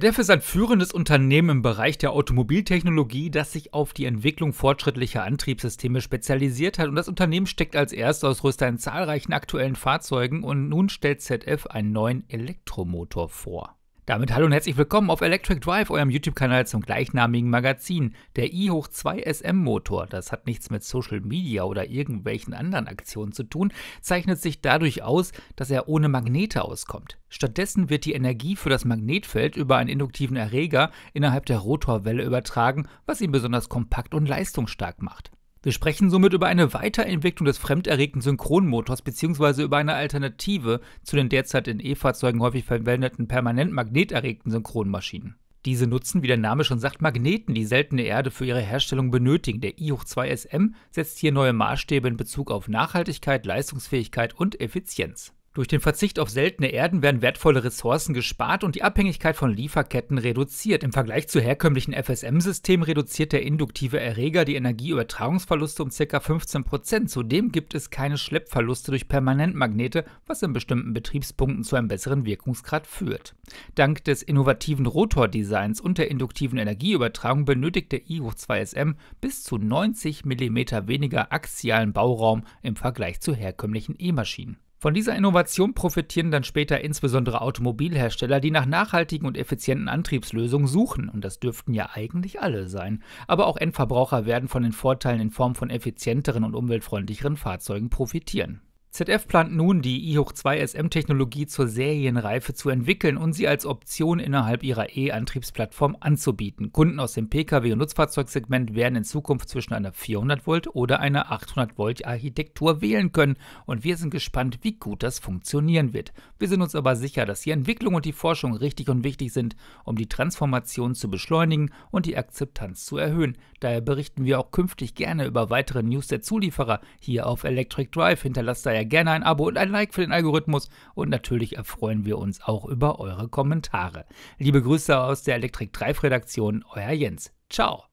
ZF ist ein führendes Unternehmen im Bereich der Automobiltechnologie, das sich auf die Entwicklung fortschrittlicher Antriebssysteme spezialisiert hat und das Unternehmen steckt als Erstausrüster in zahlreichen aktuellen Fahrzeugen und nun stellt ZF einen neuen Elektromotor vor. Damit hallo und herzlich willkommen auf Electric Drive, eurem YouTube-Kanal zum gleichnamigen Magazin. Der i hoch 2 SM-Motor, das hat nichts mit Social Media oder irgendwelchen anderen Aktionen zu tun, zeichnet sich dadurch aus, dass er ohne Magnete auskommt. Stattdessen wird die Energie für das Magnetfeld über einen induktiven Erreger innerhalb der Rotorwelle übertragen, was ihn besonders kompakt und leistungsstark macht. Wir sprechen somit über eine Weiterentwicklung des fremderregten Synchronmotors bzw. über eine Alternative zu den derzeit in E-Fahrzeugen häufig verwendeten permanent magneterregten Synchronmaschinen. Diese nutzen, wie der Name schon sagt, Magneten, die seltene Erde für ihre Herstellung benötigen. Der i-2SM setzt hier neue Maßstäbe in Bezug auf Nachhaltigkeit, Leistungsfähigkeit und Effizienz. Durch den Verzicht auf seltene Erden werden wertvolle Ressourcen gespart und die Abhängigkeit von Lieferketten reduziert. Im Vergleich zu herkömmlichen FSM-Systemen reduziert der induktive Erreger die Energieübertragungsverluste um ca. 15%. Zudem gibt es keine Schleppverluste durch Permanentmagnete, was in bestimmten Betriebspunkten zu einem besseren Wirkungsgrad führt. Dank des innovativen Rotordesigns und der induktiven Energieübertragung benötigt der i-2SM bis zu 90 mm weniger axialen Bauraum im Vergleich zu herkömmlichen E-Maschinen. Von dieser Innovation profitieren dann später insbesondere Automobilhersteller, die nach nachhaltigen und effizienten Antriebslösungen suchen, und das dürften ja eigentlich alle sein. Aber auch Endverbraucher werden von den Vorteilen in Form von effizienteren und umweltfreundlicheren Fahrzeugen profitieren. ZF plant nun, die i2 SM-Technologie zur Serienreife zu entwickeln und sie als Option innerhalb ihrer E-Antriebsplattform anzubieten. Kunden aus dem Pkw- und Nutzfahrzeugsegment werden in Zukunft zwischen einer 400 Volt oder einer 800 Volt Architektur wählen können und wir sind gespannt, wie gut das funktionieren wird. Wir sind uns aber sicher, dass die Entwicklung und die Forschung richtig und wichtig sind, um die Transformation zu beschleunigen und die Akzeptanz zu erhöhen. Daher berichten wir auch künftig gerne über weitere News der Zulieferer hier auf Electric Drive. Hinterlasst daher daher gerne ein Abo und ein Like für den Algorithmus und natürlich erfreuen wir uns auch über eure Kommentare. Liebe Grüße aus der Elektrik 3 Redaktion, euer Jens. Ciao.